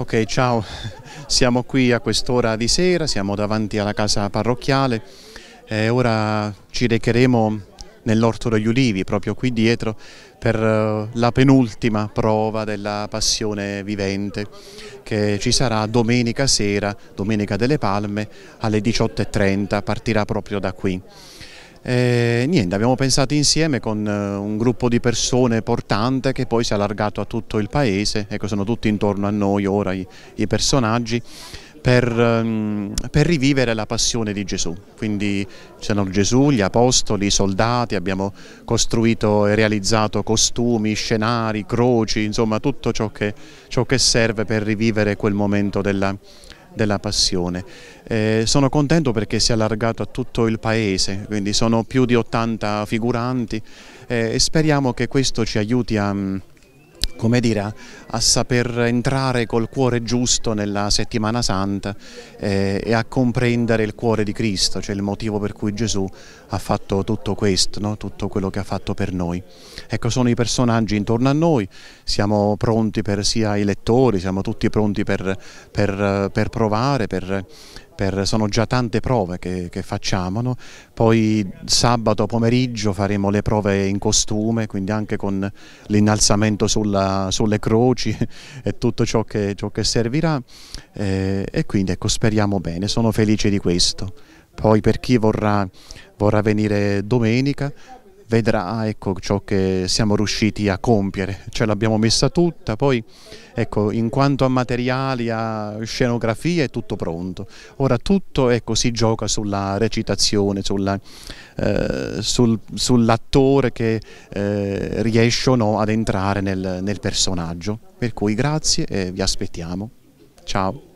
Ok, ciao, siamo qui a quest'ora di sera, siamo davanti alla casa parrocchiale e ora ci recheremo nell'Orto degli Ulivi, proprio qui dietro, per eh, la penultima prova della Passione Vivente che ci sarà domenica sera, domenica delle Palme, alle 18.30, partirà proprio da qui. E eh, niente, abbiamo pensato insieme con eh, un gruppo di persone portante che poi si è allargato a tutto il paese, ecco sono tutti intorno a noi ora i, i personaggi. Per, ehm, per, rivivere la passione di Gesù. Quindi c'erano Gesù, gli apostoli, i soldati, abbiamo costruito e realizzato costumi, scenari, croci, insomma tutto ciò che, ciò che serve per rivivere quel momento della, della Passione. Eh, sono contento perché si è allargato a tutto il paese, quindi sono più di 80 figuranti eh, e speriamo che questo ci aiuti a mm, come dire, a, saper entrare col cuore giusto nella settimana santa eh, e a comprendere il cuore di Cristo, cioè il motivo per cui Gesù ha fatto tutto questo, no? tutto quello che ha fatto per noi. Ecco, sono i personaggi intorno a noi, siamo pronti per sia i lettori, siamo tutti pronti per, per, per provare, per per, sono già tante prove che, che facciamo, no? poi sabato pomeriggio faremo le prove in costume, quindi anche con l'innalzamento sulle croci e tutto ciò che, ciò che servirà eh, e quindi ecco, speriamo bene, sono felice di questo. Poi per chi vorrà, vorrà venire domenica vedrà ecco, ciò che siamo riusciti a compiere, ce l'abbiamo messa tutta, poi ecco, in quanto a materiali, a scenografia è tutto pronto, ora tutto ecco, si gioca sulla recitazione, sull'attore eh, sul, sull che eh, riesce o no ad entrare nel, nel personaggio, per cui grazie e vi aspettiamo, ciao.